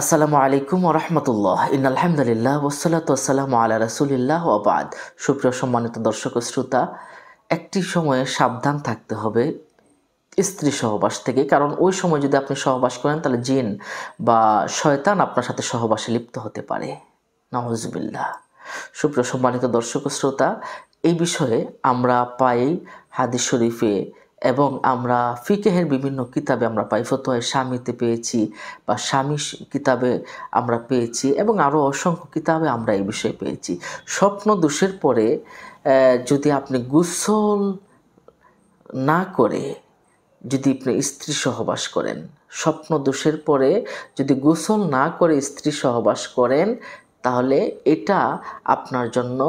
আসসালামু আলাইকুম রহমতুল্লাহ ইন আলহামদুলিল্লাহ ওসলাত আসসালামু আলা রসুলিল্লাহ আবাদ সুপ্রিয় সম্মানিত দর্শক শ্রোতা একটি সময়ে সাবধান থাকতে হবে স্ত্রী সহবাস থেকে কারণ ওই সময় যদি আপনি সহবাস করেন তাহলে জিন বা শয়তান আপনার সাথে সহবাসে লিপ্ত হতে পারে নওয়াজবিল্লাহ সুপ্রিয় সম্মানিত দর্শক শ্রোতা এই বিষয়ে আমরা পাই হাদিস শরীফে এবং আমরা ফিকেহের বিভিন্ন কিতাবে আমরা পাই ফতোয় স্বামীতে পেয়েছি বা স্বামী কিতাবে আমরা পেয়েছি এবং আরও অসংখ্য কিতাবে আমরা এই বিষয়ে পেয়েছি স্বপ্ন দোষের পরে যদি আপনি গুসল না করে যদি আপনি স্ত্রী সহবাস করেন স্বপ্ন দোষের পরে যদি গোসল না করে স্ত্রী সহবাস করেন তাহলে এটা আপনার জন্য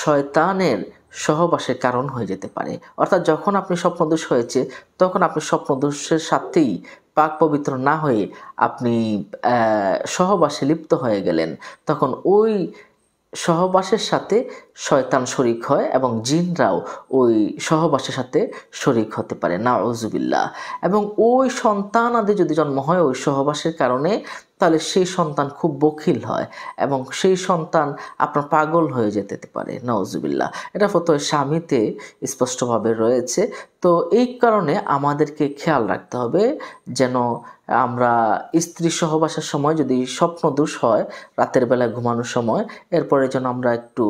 শয়তানের সহবাসের কারণ হয়ে যেতে পারে অর্থাৎ যখন আপনি স্বপ্নদোষ হয়েছে তখন আপনি স্বপ্নদোষের সাথেই পাক পবিত্র না হয়ে আপনি সহবাসে লিপ্ত হয়ে গেলেন তখন ওই সহবাসের সাথে শয়তান শরিক হয় এবং জিনরাও ওই সহবাসের সাথে শরিক হতে পারে নাউজুবিল্লা এবং ওই সন্তান আদি যদি জন্ম হয় ওই সহবাসের কারণে তাহলে সেই সন্তান খুব বখিল হয় এবং সেই সন্তান আপনার পাগল হয়ে যেতে পারে নওজুবিল্লা এটা ফতো স্বামীতে স্পষ্টভাবে রয়েছে তো এই কারণে আমাদেরকে খেয়াল রাখতে হবে যেন আমরা স্ত্রী সহবাসের সময় যদি স্বপ্নদোষ হয় রাতের বেলা ঘুমানোর সময় এরপরে যেন আমরা একটু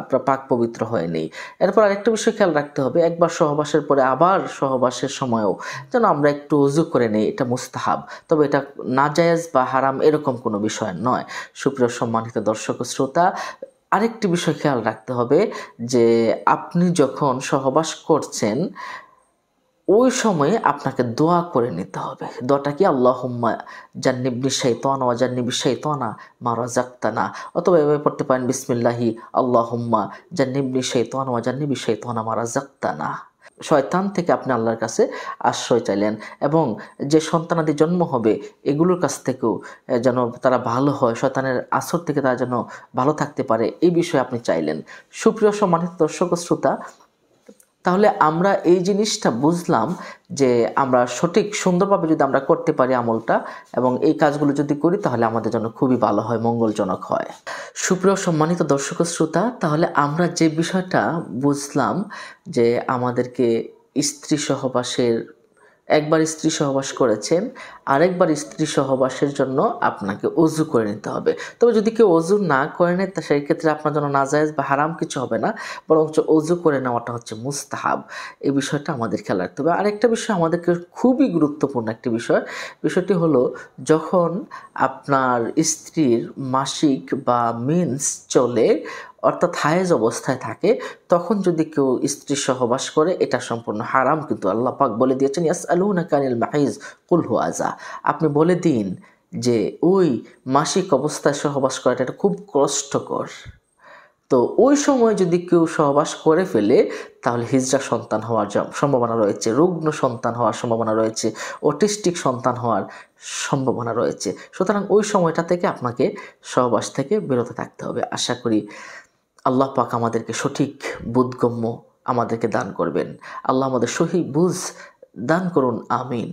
আপনার পাক পবিত্র হয়ে নিই এরপর আরেকটা বিষয় খেয়াল রাখতে হবে একবার সহবাসের পরে আবার সহবাসের সময়ও যেন আমরা একটু উজু করে নিই এটা মুস্তাহাব তবে এটা নাজায়েজ বা হারাম এরকম কোনো বিষয় নয় সুপ্রিয় সম্মানিত দর্শক শ্রোতা আরেকটি বিষয় খেয়াল রাখতে হবে যে আপনি যখন সহবাস করছেন ওই সময়ে আপনাকে দোয়া করে নিতে হবে দোয়াটা কি আল্লাহম্মা জান্নিবনি শৈতানা ও জান্নিবি শৈতানা মারা জাক্তানা অথবা এভাবে পড়তে পারেন বিসমিল্লাহি আল্লাহ আল্লাহম্মা জান্নিবনি শৈতানা ও জান্নিবি শৈতানা মারা জাক্তানা শয়তান থেকে আপনি আল্লাহর কাছে আশ্রয় চাইলেন এবং যে সন্তানাদি জন্ম হবে এগুলোর কাছ থেকেও যেন তারা ভালো হয় শয়তানের আসর থেকে তারা যেন ভালো থাকতে পারে এই বিষয়ে আপনি চাইলেন সুপ্রিয় সম্মানিত দর্শক শ্রোতা তাহলে আমরা এই জিনিসটা বুঝলাম যে আমরা সঠিক সুন্দরভাবে যদি আমরা করতে পারি আমলটা এবং এই কাজগুলো যদি করি তাহলে আমাদের জন্য খুবই ভালো হয় মঙ্গলজনক হয় সুপ্রিয় সম্মানিত দর্শক শ্রোতা তাহলে আমরা যে বিষয়টা বুঝলাম যে আমাদেরকে স্ত্রী সহবাসের একবার স্ত্রী সহবাস করেছেন আরেকবার স্ত্রী সহবাসের জন্য আপনাকে অজু করে নিতে হবে তবে যদি কেউ অজু না করে নেয় তা সেই ক্ষেত্রে আপনার জন্য নাজায়জ বা হারাম কিছু হবে না বরঞ্চ অজু করে নেওয়াটা হচ্ছে মুস্তাহাব এই বিষয়টা আমাদের খেয়াল রাখতে হবে আরেকটা বিষয় আমাদেরকে খুবই গুরুত্বপূর্ণ একটি বিষয় বিষয়টি হলো যখন আপনার স্ত্রীর মাসিক বা মিন্স চলে অর্থাৎ হায়েজ অবস্থায় থাকে তখন যদি কেউ স্ত্রী সহবাস করে এটা সম্পূর্ণ হারাম কিন্তু আল্লাহ পাক বলে দিয়েছেন ইয়াস আলুনা কানিল মাহিজ কুলহু আজা আপনি বলে দিন যে ওই মাসিক অবস্থায় সহবাস করাটা এটা খুব কষ্টকর তো ওই সময় যদি কেউ সহবাস করে ফেলে তাহলে হিজড়া সন্তান হওয়ার সম্ভাবনা রয়েছে রুগ্ন সন্তান হওয়ার সম্ভাবনা রয়েছে অটিস্টিক সন্তান হওয়ার সম্ভাবনা রয়েছে সুতরাং ওই সময়টা থেকে আপনাকে সহবাস থেকে বিরত থাকতে হবে আশা করি আল্লাহ পাক আমাদেরকে সঠিক বোধগম্য আমাদেরকে দান করবেন আল্লাহ আমাদের সহি বুঝ দান করুন আমিন